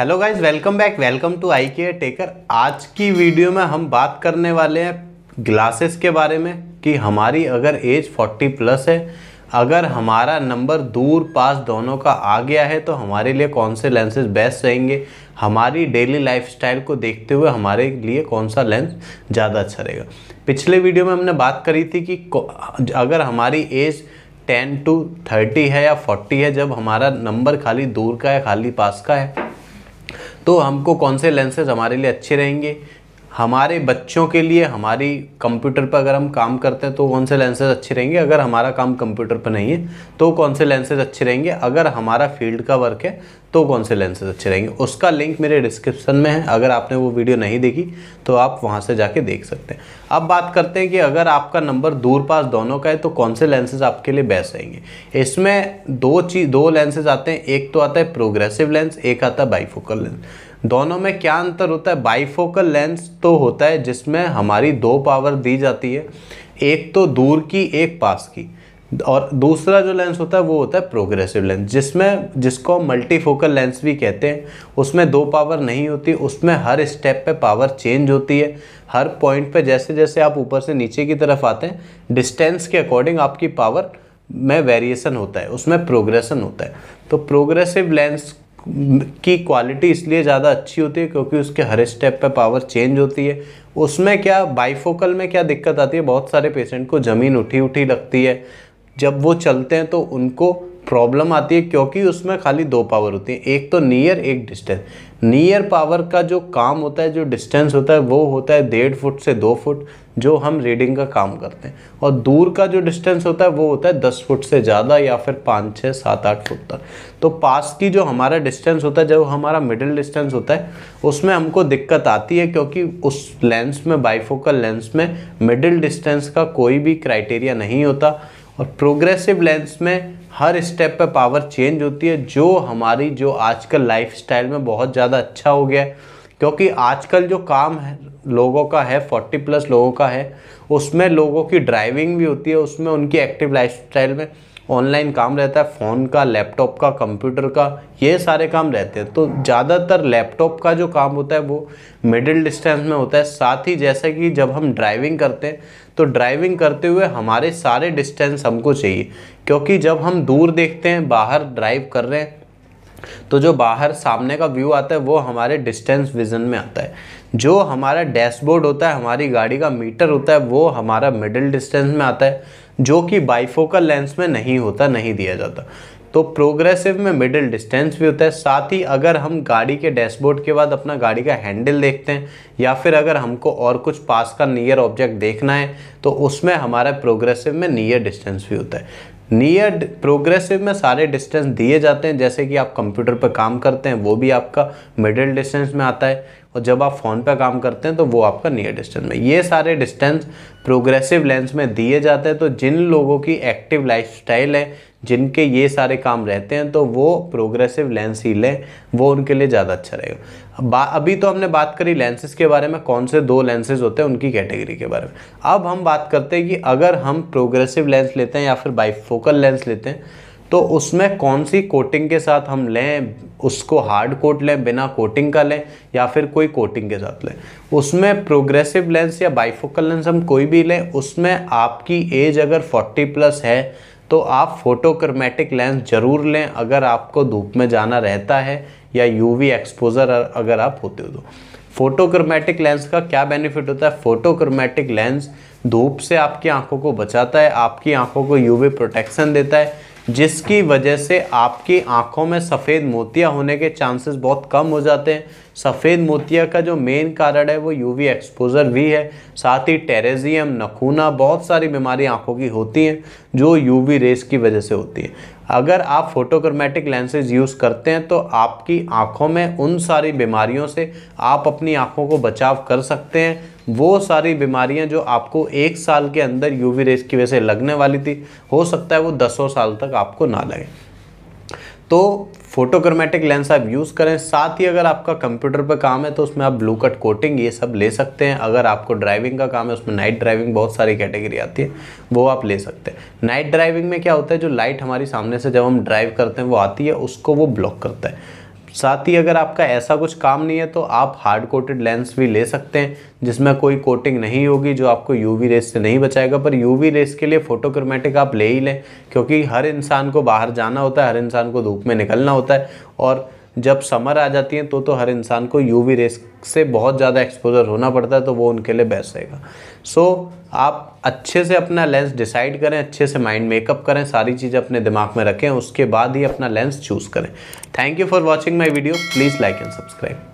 hello guys welcome back welcome to Eye Care Taker आज की video में हम बात करने वाले हैं ग्लासेस के बारे में कि हमारी अगर एज 40 प्लस है अगर हमारा नंबर दूर पास दोनों का आ गया है तो हमारे लिए कौन से लेंसेज बेस्ट रहेंगे हमारी डेली लाइफस्टाइल को देखते हुए हमारे लिए कौन सा लेंस ज़्यादा अच्छा रहेगा पिछले वीडियो में हमने बात करी थी कि अगर हमारी एज टेन टू थर्टी है या फोर्टी है जब हमारा नंबर खाली दूर का है खाली पास का है तो हमको कौन से लेंसेज हमारे लिए अच्छे रहेंगे हमारे बच्चों के लिए हमारी कंप्यूटर पर अगर हम काम करते हैं तो कौन से लेंसेज अच्छे रहेंगे अगर हमारा काम कंप्यूटर पर नहीं है तो कौन से लेंसेज अच्छे रहेंगे अगर हमारा फील्ड का वर्क है तो कौन से लेंसेज अच्छे रहेंगे उसका लिंक मेरे डिस्क्रिप्शन में है अगर आपने वो वीडियो नहीं देखी तो आप वहाँ से जाके देख सकते हैं अब बात करते हैं कि अगर आपका नंबर दूर पास दोनों का है तो कौन से लेंसेज आपके लिए बेस्ट रहेंगे इसमें दो चीज दो लेंसेज आते हैं एक तो आता है प्रोग्रेसिव लेंस एक आता है बाईफोकल लेंस दोनों में क्या अंतर होता है बाईफोकल लेंस तो होता है जिसमें हमारी दो पावर दी जाती है एक तो दूर की एक पास की और दूसरा जो लेंस होता है वो होता है प्रोग्रेसिव लेंस जिसमें जिसको हम मल्टीफोकल लेंस भी कहते हैं उसमें दो पावर नहीं होती उसमें हर स्टेप पे पावर चेंज होती है हर पॉइंट पे जैसे जैसे आप ऊपर से नीचे की तरफ आते हैं डिस्टेंस के अकॉर्डिंग आपकी पावर में वेरिएशन होता है उसमें प्रोग्रेशन होता है तो प्रोग्रेसिव लेंस की क्वालिटी इसलिए ज़्यादा अच्छी होती है क्योंकि उसके हर स्टेप पे पावर चेंज होती है उसमें क्या बाइफोकल में क्या दिक्कत आती है बहुत सारे पेशेंट को ज़मीन उठी उठी लगती है जब वो चलते हैं तो उनको प्रॉब्लम आती है क्योंकि उसमें खाली दो पावर होती है एक तो नियर एक डिस्टेंस नियर पावर का जो काम होता है जो डिस्टेंस होता है वो होता है डेढ़ फुट से दो फुट जो हम रीडिंग का काम करते हैं और दूर का जो डिस्टेंस होता है वो होता है दस फुट से ज़्यादा या फिर पाँच छः सात आठ फुट तक तो पास की जो हमारा डिस्टेंस होता है जो हमारा मिडिल डिस्टेंस होता है उसमें हमको दिक्कत आती है क्योंकि उस लेंस में बाइफोकल लेंस में मिडिल डिस्टेंस का कोई भी क्राइटेरिया नहीं होता और प्रोग्रेसिव लेंस में हर स्टेप पे पावर चेंज होती है जो हमारी जो आजकल लाइफस्टाइल में बहुत ज़्यादा अच्छा हो गया है क्योंकि आजकल जो काम है लोगों का है 40 प्लस लोगों का है उसमें लोगों की ड्राइविंग भी होती है उसमें उनकी एक्टिव लाइफस्टाइल में ऑनलाइन काम रहता है फ़ोन का लैपटॉप का कंप्यूटर का ये सारे काम रहते हैं तो ज़्यादातर लैपटॉप का जो काम होता है वो मिडिल डिस्टेंस में होता है साथ ही जैसे कि जब हम ड्राइविंग करते हैं तो ड्राइविंग करते हुए हमारे सारे डिस्टेंस हमको चाहिए क्योंकि जब हम दूर देखते हैं बाहर ड्राइव कर रहे हैं तो जो बाहर सामने का व्यू आता है वो हमारे डिस्टेंस विजन में आता है जो हमारा डैशबोर्ड होता है हमारी गाड़ी का मीटर होता है वो हमारा मिडिल डिस्टेंस में आता है जो कि बाइफोकल लेंस में नहीं होता नहीं दिया जाता तो प्रोग्रेसिव में मिडिल डिस्टेंस भी होता है साथ ही अगर हम गाड़ी के डैशबोर्ड के बाद अपना गाड़ी का हैंडल देखते हैं या फिर अगर हमको और कुछ पास का नियर ऑब्जेक्ट देखना है तो उसमें हमारा प्रोग्रेसिव में नियर डिस्टेंस भी होता है नियर प्रोग्रेसिव में सारे डिस्टेंस दिए जाते हैं जैसे कि आप कंप्यूटर पर काम करते हैं वो भी आपका मिडिल डिस्टेंस में आता है और जब आप फ़ोन पर काम करते हैं तो वो आपका नियर डिस्टेंस में ये सारे डिस्टेंस प्रोग्रेसिव लेंस में दिए जाते हैं तो जिन लोगों की एक्टिव लाइफस्टाइल है जिनके ये सारे काम रहते हैं तो वो प्रोग्रेसिव लेंस ही लें वो उनके लिए ज़्यादा अच्छा रहेगा अभी तो हमने बात करी लेंसेज के बारे में कौन से दो लेंसेज होते हैं उनकी कैटेगरी के बारे में अब हम बात करते हैं कि अगर हम प्रोग्रेसिव लेंस लेते हैं या फिर बाईफोकल लेंस लेते हैं तो उसमें कौन सी कोटिंग के साथ हम लें उसको हार्ड कोट लें बिना कोटिंग का लें या फिर कोई कोटिंग के साथ लें उसमें प्रोग्रेसिव लेंस या बाइफोकल लेंस हम कोई भी लें उसमें आपकी एज अगर 40 प्लस है तो आप फोटोक्रोमेटिक लेंस ज़रूर लें अगर आपको धूप में जाना रहता है या यूवी एक्सपोजर अगर आप होते हो तो फोटोक्रोमेटिक लेंस का क्या बेनिफिट होता है फोटोक्रोमेटिक लेंस धूप से आपकी आंखों को बचाता है आपकी आंखों को यूवी प्रोटेक्शन देता है जिसकी वजह से आपकी आंखों में सफ़ेद मोतिया होने के चांसेस बहुत कम हो जाते हैं सफ़ेद मोतिया का जो मेन कारण है वो यूवी एक्सपोजर भी है साथ ही टेरेजियम नखूना बहुत सारी बीमारी आंखों की होती हैं जो यूवी रेस की वजह से होती है अगर आप फोटोक्रोमेटिक लेंसेज यूज़ करते हैं तो आपकी आँखों में उन सारी बीमारियों से आप अपनी आँखों को बचाव कर सकते हैं वो सारी बीमारियां जो आपको एक साल के अंदर यूवी रेस की वजह से लगने वाली थी हो सकता है वो दसों साल तक आपको ना लगे तो फोटोक्रोमेटिक लेंस आप यूज़ करें साथ ही अगर आपका कंप्यूटर पर काम है तो उसमें आप ब्लू कट कोटिंग ये सब ले सकते हैं अगर आपको ड्राइविंग का काम है उसमें नाइट ड्राइविंग बहुत सारी कैटेगरी आती है वो आप ले सकते हैं नाइट ड्राइविंग में क्या होता है जो लाइट हमारी सामने से जब हम ड्राइव करते हैं वो आती है उसको वो ब्लॉक करता है साथ ही अगर आपका ऐसा कुछ काम नहीं है तो आप हार्ड कोटेड लेंस भी ले सकते हैं जिसमें कोई कोटिंग नहीं होगी जो आपको यूवी रेस से नहीं बचाएगा पर यूवी रेस के लिए फोटोक्रोमेटिक आप ले ही लें क्योंकि हर इंसान को बाहर जाना होता है हर इंसान को धूप में निकलना होता है और जब समर आ जाती है तो तो हर इंसान को यूवी रेस से बहुत ज़्यादा एक्सपोजर होना पड़ता है तो वो उनके लिए बेस्ट रहेगा सो so, आप अच्छे से अपना लेंस डिसाइड करें अच्छे से माइंड मेकअप करें सारी चीज़ें अपने दिमाग में रखें उसके बाद ही अपना लेंस चूज़ करें thank you for watching my video please like and subscribe